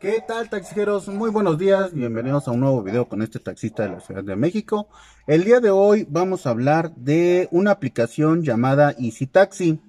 ¿Qué tal taxijeros? Muy buenos días, bienvenidos a un nuevo video con este taxista de la Ciudad de México. El día de hoy vamos a hablar de una aplicación llamada Easy Taxi.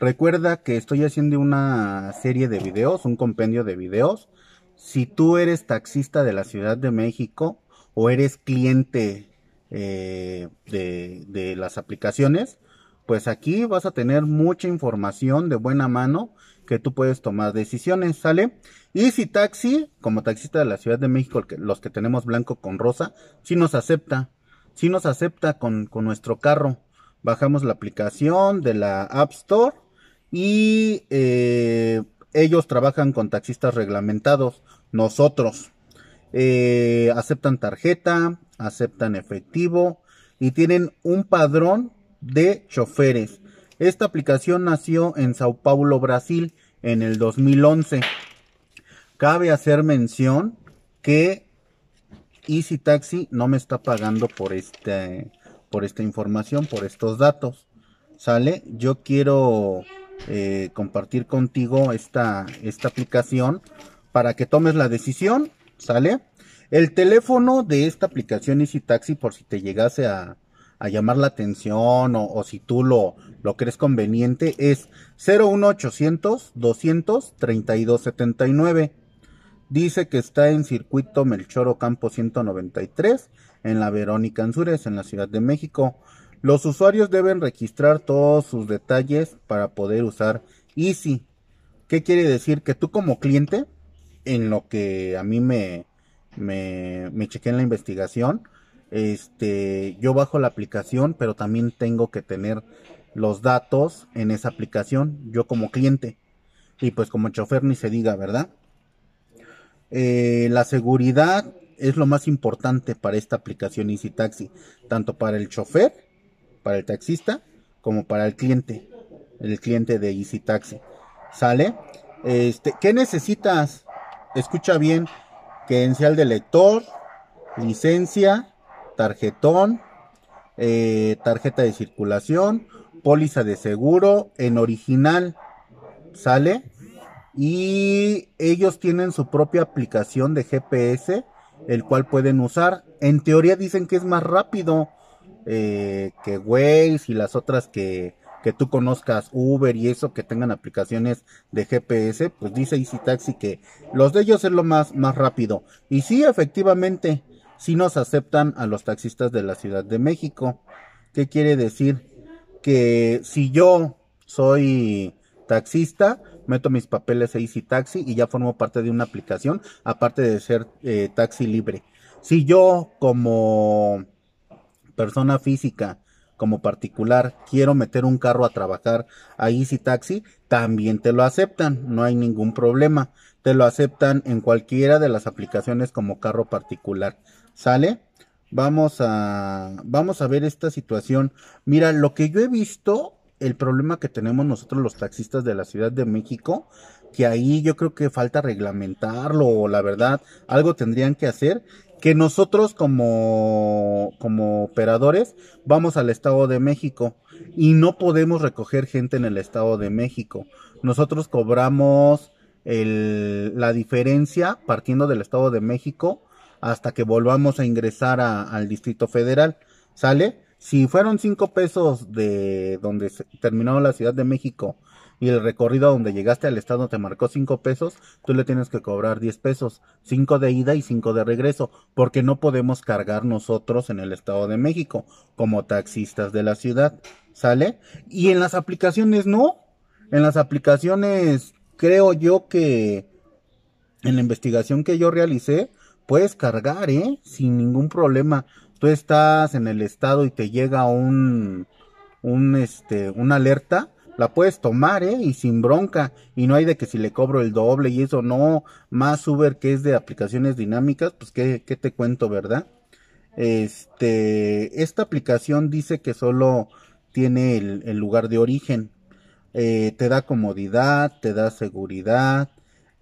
Recuerda que estoy haciendo una serie de videos, un compendio de videos. Si tú eres taxista de la Ciudad de México o eres cliente eh, de las aplicaciones, pues aquí vas a tener mucha información de buena mano que tú puedes tomar decisiones, ¿sale? Y si taxi, como taxista de la Ciudad de México, los que tenemos blanco con rosa, Si nos acepta, Si nos acepta con, nuestro carro. Bajamos la aplicación de la App Store y eh, ellos trabajan con taxistas reglamentados, nosotros. Eh, aceptan tarjeta, aceptan efectivo y tienen un padrón de choferes. Esta aplicación nació en Sao Paulo, Brasil, en el 2011. Cabe hacer mención que Easy Taxi no me está pagando por, este, por esta información, por estos datos. ¿Sale? Yo quiero eh, compartir contigo esta, esta aplicación para que tomes la decisión. ¿Sale? El teléfono de esta aplicación Easy Taxi, por si te llegase a, a llamar la atención o, si tú lo, lo crees conveniente, es 01800 232 79. Dice que está en circuito Melchoro Campo 193 en la Verónica Anzures, en la Ciudad de México. Los usuarios deben registrar todos sus detalles para poder usar Easy. ¿Qué quiere decir? Que tú como cliente, en lo que a mí me, me, me en la investigación, este, yo bajo la aplicación, pero también tengo que tener los datos en esa aplicación, yo como cliente. Y pues como chofer ni se diga, ¿verdad? Eh, la seguridad es lo más importante para esta aplicación Easy Taxi, tanto para el chofer, para el taxista, como para el cliente, el cliente de Easy Taxi. ¿Sale? Este, ¿Qué necesitas? Escucha bien, credencial de lector, licencia, tarjetón, eh, tarjeta de circulación, póliza de seguro en original, ¿sale? Y ellos tienen su propia aplicación de GPS, el cual pueden usar. En teoría dicen que es más rápido eh, que Waze y las otras que, tú conozcas Uber y eso que tengan aplicaciones de GPS, pues dice Easy Taxi que los de ellos es lo más, más rápido. Y sí, efectivamente, si nos aceptan a los taxistas de la Ciudad de México. ¿Qué quiere decir? Que si yo soy taxista, meto mis papeles a Easy Taxi y ya formo parte de una aplicación, aparte de ser eh, taxi libre. Si yo como persona física, como particular, quiero meter un carro a trabajar a Easy Taxi, también te lo aceptan, no hay ningún problema. Te lo aceptan en cualquiera de las aplicaciones como carro particular. ¿Sale? Vamos a, vamos a ver esta situación. Mira, lo que yo he visto, el problema que tenemos nosotros los taxistas de la Ciudad de México, que ahí yo creo que falta reglamentarlo, la verdad, algo tendrían que hacer, que nosotros como, como operadores vamos al Estado de México y no podemos recoger gente en el Estado de México. Nosotros cobramos el, la diferencia partiendo del Estado de México hasta que volvamos a ingresar al Distrito Federal. ¿Sale? Si fueron cinco pesos de donde terminó la Ciudad de México y el recorrido donde llegaste al estado te marcó cinco pesos, tú le tienes que cobrar 10 pesos, 5 de ida y 5 de regreso, porque no podemos cargar nosotros en el estado de México como taxistas de la ciudad. ¿Sale? Y en las aplicaciones no. En las aplicaciones creo yo que en la investigación que yo realicé, puedes cargar, ¿eh? Sin ningún problema. Tú estás en el estado y te llega un, un, este, una alerta, la puedes tomar, ¿eh? Y sin bronca. Y no hay de que si le cobro el doble y eso, no. Más Uber que es de aplicaciones dinámicas, pues qué, te cuento, ¿verdad? Este, esta aplicación dice que solo tiene el, lugar de origen. Eh, te da comodidad, te da seguridad,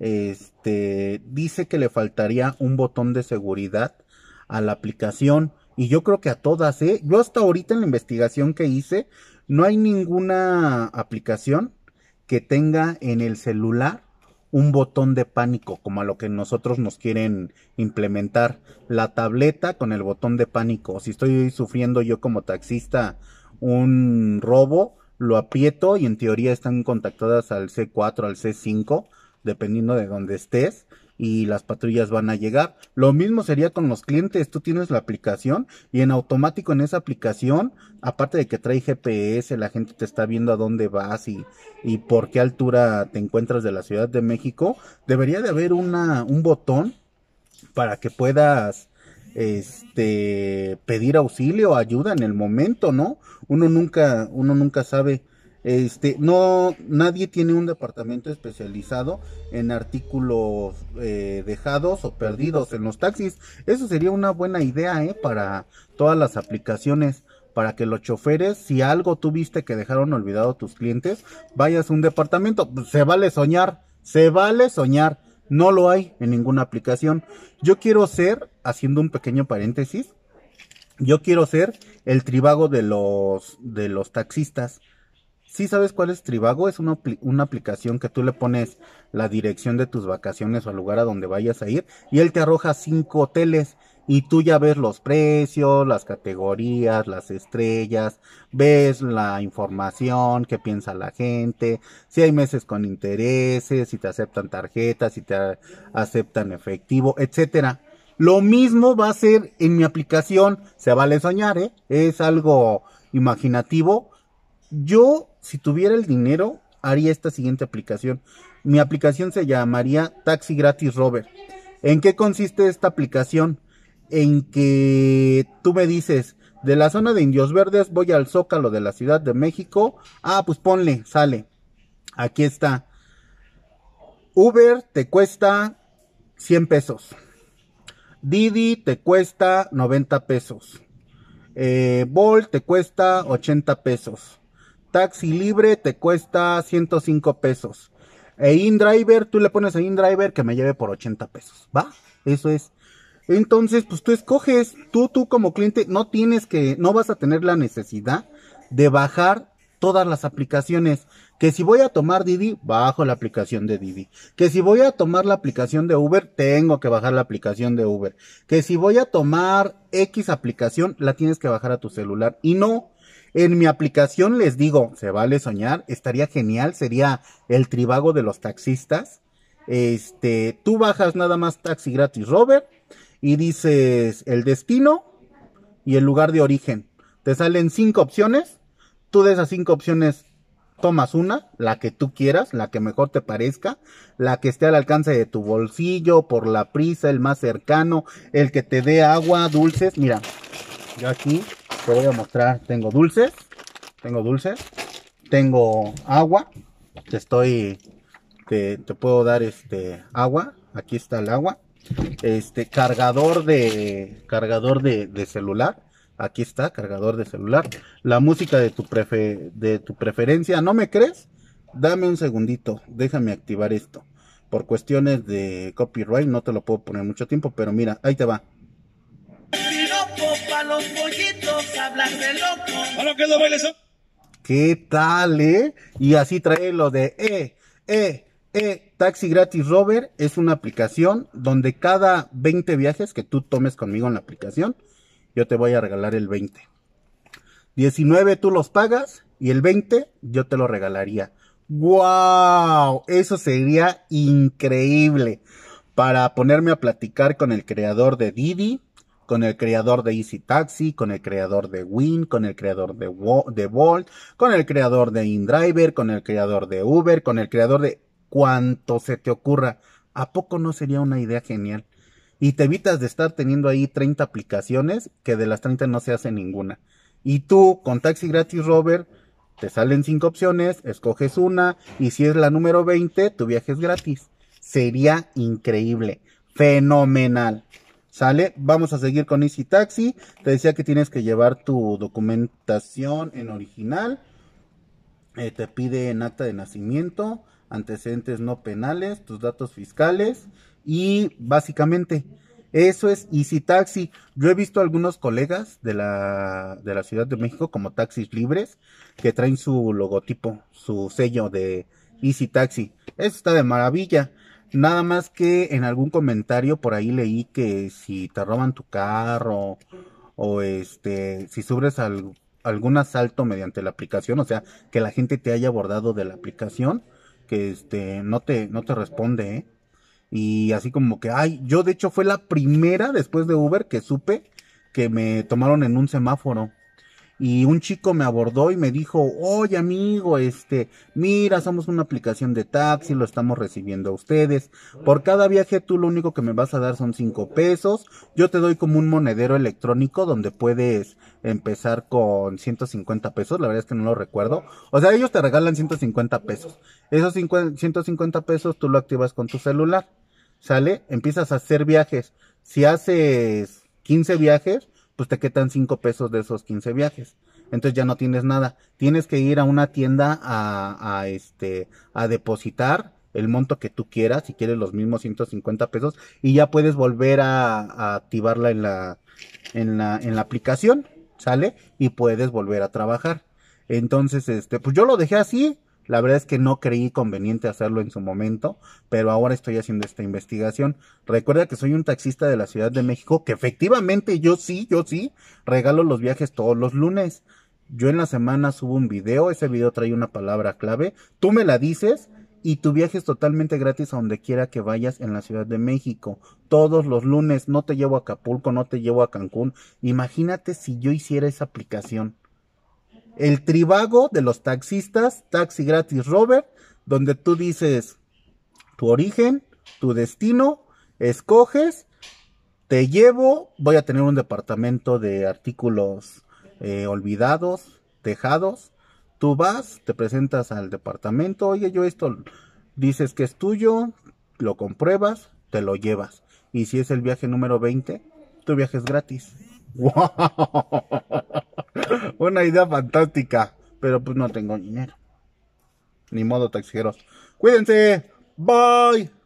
este dice que le faltaría un botón de seguridad a la aplicación y yo creo que a todas, ¿eh? Yo hasta ahorita en la investigación que hice no hay ninguna aplicación que tenga en el celular un botón de pánico, como a lo que nosotros nos quieren implementar. La tableta con el botón de pánico. Si estoy sufriendo yo como taxista un robo, lo aprieto y en teoría están contactadas al C4, al C5 dependiendo de dónde estés y las patrullas van a llegar. Lo mismo sería con los clientes, tú tienes la aplicación y en automático en esa aplicación, aparte de que trae GPS, la gente te está viendo a dónde vas y, y por qué altura te encuentras de la Ciudad de México, debería de haber una, un botón para que puedas este pedir auxilio, ayuda en el momento, ¿no? Uno nunca uno nunca sabe este, no, nadie tiene un departamento especializado en artículos eh, dejados o perdidos en los taxis. Eso sería una buena idea ¿eh? para todas las aplicaciones, para que los choferes, si algo tuviste que dejaron olvidado tus clientes, vayas a un departamento. Pues, se vale soñar, se vale soñar. No lo hay en ninguna aplicación. Yo quiero ser, haciendo un pequeño paréntesis, yo quiero ser el tribago de los, de los taxistas si sabes cuál es Tribago? Es una, aplicación que tú le pones la dirección de tus vacaciones o al lugar a donde vayas a ir y él te arroja cinco hoteles y tú ya ves los precios, las categorías, las estrellas, ves la información, qué piensa la gente, si hay meses con intereses, si te aceptan tarjetas, si te aceptan efectivo, etcétera. Lo mismo va a ser en mi aplicación, se vale soñar, ¿eh? es algo imaginativo, yo, si tuviera el dinero, haría esta siguiente aplicación. Mi aplicación se llamaría Taxi Gratis Rover. ¿En qué consiste esta aplicación? En que tú me dices, de la zona de Indios Verdes voy al Zócalo de la Ciudad de México. Ah, pues ponle, sale. Aquí está. Uber te cuesta 100 pesos. Didi te cuesta 90 pesos. Eh, te cuesta 80 pesos. Taxi libre te cuesta 105 pesos. E InDriver, tú le pones a InDriver que me lleve por 80 pesos. ¿Va? Eso es. Entonces, pues tú escoges, tú, tú como cliente, no tienes que, no vas a tener la necesidad de bajar todas las aplicaciones. Que si voy a tomar Didi, bajo la aplicación de Didi. Que si voy a tomar la aplicación de Uber, tengo que bajar la aplicación de Uber. Que si voy a tomar X aplicación, la tienes que bajar a tu celular. Y no, en mi aplicación les digo, se vale soñar, estaría genial, sería el tribago de los taxistas. Este, tú bajas nada más taxi gratis, Robert, y dices el destino y el lugar de origen. Te salen cinco opciones. Tú de esas cinco opciones tomas una, la que tú quieras, la que mejor te parezca, la que esté al alcance de tu bolsillo, por la prisa, el más cercano, el que te dé agua, dulces. Mira, yo aquí te voy a mostrar. Tengo dulces. Tengo dulces. Tengo agua. Te estoy. Te, puedo dar este agua. Aquí está el agua. Este cargador de. Cargador de, de celular. Aquí está, cargador de celular. La música de tu, prefe, de tu preferencia. ¿No me crees? Dame un segundito. Déjame activar esto por cuestiones de copyright no te lo puedo poner mucho tiempo, pero mira, ahí te va los pollitos, hablan de loco. ¿Qué tal, eh? Y así trae lo de, eh, eh, eh, Taxi Gratis Rover es una aplicación donde cada 20 viajes que tú tomes conmigo en la aplicación, yo te voy a regalar el 20. 19 tú los pagas y el 20 yo te lo regalaría. ¡Wow! Eso sería increíble para ponerme a platicar con el creador de Didi, con el creador de Easy Taxi, con el creador de Win, con el creador de, Wo de Volt, con el creador de InDriver, con el creador de Uber, con el creador de ¿Cuánto se te ocurra. ¿A poco no sería una idea genial? Y te evitas de estar teniendo ahí 30 aplicaciones que de las 30 no se hace ninguna. Y tú, con Taxi Gratis Rover, te salen cinco opciones, escoges una y si es la número 20, tu viaje es gratis. Sería increíble, fenomenal. ¿Sale? Vamos a seguir con Easy Taxi. Te decía que tienes que llevar tu documentación en original. Eh, te pide en acta de nacimiento, antecedentes no penales, tus datos fiscales y básicamente eso es Easy Taxi. Yo he visto algunos colegas de la, de la Ciudad de México como taxis libres que traen su logotipo, su sello de Easy Taxi. Eso está de maravilla. Nada más que en algún comentario por ahí leí que si te roban tu carro o este, si subes algún asalto mediante la aplicación, o sea, que la gente te haya abordado de la aplicación, que este, no te, no te responde, ¿eh? Y así como que, ay, yo de hecho fue la primera después de Uber que supe que me tomaron en un semáforo y un chico me abordó y me dijo, oye amigo, este, mira, somos una aplicación de taxi, lo estamos recibiendo a ustedes. Por cada viaje tú lo único que me vas a dar son cinco pesos. Yo te doy como un monedero electrónico donde puedes empezar con 150 pesos. La verdad es que no lo recuerdo. O sea, ellos te regalan 150 pesos. Esos ciento 150 pesos tú lo activas con tu celular. ¿Sale? Empiezas a hacer viajes. Si haces 15 viajes, pues te quedan 5 pesos de esos 15 viajes. Entonces ya no tienes nada. Tienes que ir a una tienda a, este, a depositar el monto que tú quieras, si quieres los mismos 150 pesos, y ya puedes volver a, a activarla en la, en la, en la aplicación, ¿sale? Y puedes volver a trabajar. Entonces, este, pues yo lo dejé así, la verdad es que no creí conveniente hacerlo en su momento, pero ahora estoy haciendo esta investigación. Recuerda que soy un taxista de la Ciudad de México, que efectivamente yo sí, yo sí, regalo los viajes todos los lunes. Yo en la semana subo un video, ese video trae una palabra clave, tú me la dices y tu viaje es totalmente gratis a donde quiera que vayas en la Ciudad de México. Todos los lunes no te llevo a Acapulco, no te llevo a Cancún. Imagínate si yo hiciera esa aplicación el tribago de los taxistas, Taxi Gratis Robert, donde tú dices tu origen, tu destino, escoges, te llevo, voy a tener un departamento de artículos eh, olvidados, tejados, tú vas, te presentas al departamento, oye, yo esto dices que es tuyo, lo compruebas, te lo llevas. Y si es el viaje número 20, tu viaje es gratis. ¡Wow! Una idea fantástica, pero pues no tengo dinero. Ni modo, taxijeros. Cuídense. Bye.